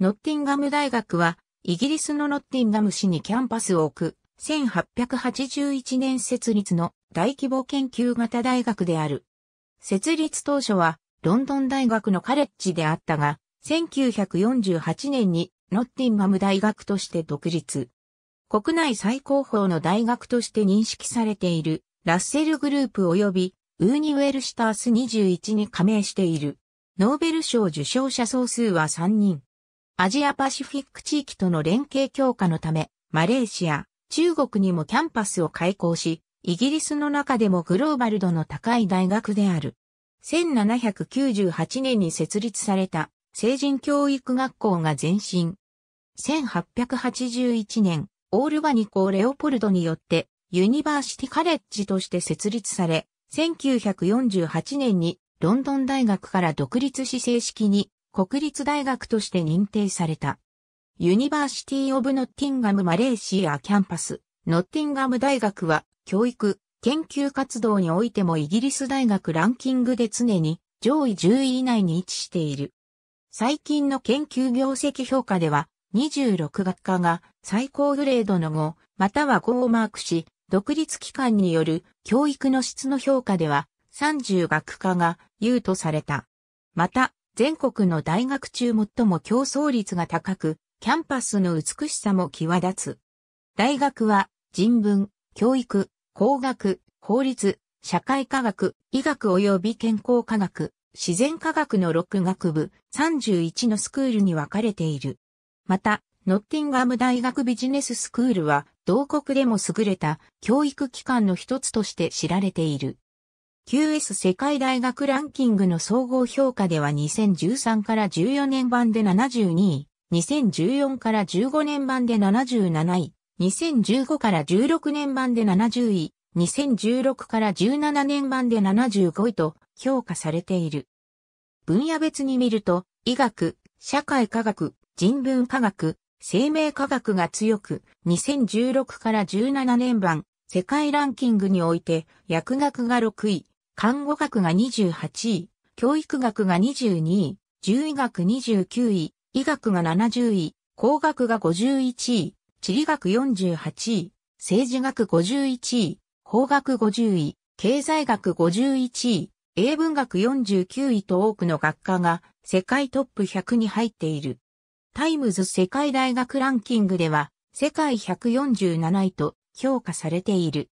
ノッティンガム大学は、イギリスのノッティンガム市にキャンパスを置く、1881年設立の大規模研究型大学である。設立当初は、ロンドン大学のカレッジであったが、1948年にノッティンガム大学として独立。国内最高峰の大学として認識されているラッセルグループ及びウーニウェルシタース21に加盟している。ノーベル賞受賞者総数は3人。アジアパシフィック地域との連携強化のため、マレーシア、中国にもキャンパスを開校し、イギリスの中でもグローバル度の高い大学である。1798年に設立された成人教育学校が前身。1881年、オールバニコ・レオポルドによってユニバーシティカレッジとして設立され、1948年にロンドン大学から独立し正式に国立大学として認定された。ユニバーシティ・オブ・ノッティンガム・マレーシア・キャンパス、ノッティンガム大学は、教育、研究活動においてもイギリス大学ランキングで常に上位10位以内に位置している。最近の研究業績評価では、26学科が最高グレードの5、または5をマークし、独立機関による教育の質の評価では、30学科が優とされた。また、全国の大学中最も競争率が高く、キャンパスの美しさも際立つ。大学は人文、教育、工学、法律、社会科学、医学及び健康科学、自然科学の6学部31のスクールに分かれている。また、ノッティンガム大学ビジネススクールは、同国でも優れた教育機関の一つとして知られている。QS 世界大学ランキングの総合評価では2013から14年版で72位、2014から15年版で77位、2015から16年版で70位、2016から17年版で75位と評価されている。分野別に見ると、医学、社会科学、人文科学、生命科学が強く、2016から17年版、世界ランキングにおいて、薬学が6位、看護学が28位、教育学が22位、獣医学29位、医学が70位、工学が51位、地理学48位、政治学51位、法学50位、経済学51位、英文学49位と多くの学科が世界トップ100に入っている。タイムズ世界大学ランキングでは世界147位と評価されている。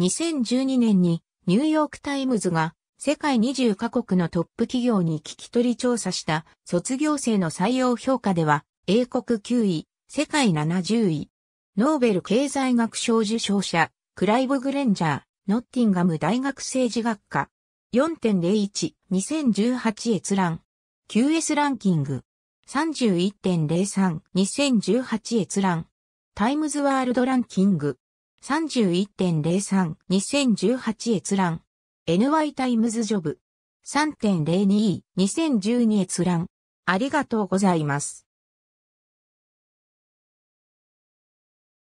2012年にニューヨークタイムズが世界20カ国のトップ企業に聞き取り調査した卒業生の採用評価では英国9位、世界70位。ノーベル経済学賞受賞者、クライブ・グレンジャー、ノッティンガム大学政治学科。4.01、2018閲覧。QS ランキング。31.03、2018閲覧。タイムズワールドランキング。31.03、2018閲覧。NY タイムズジョブ。3.02、2012閲覧。ありがとうございます。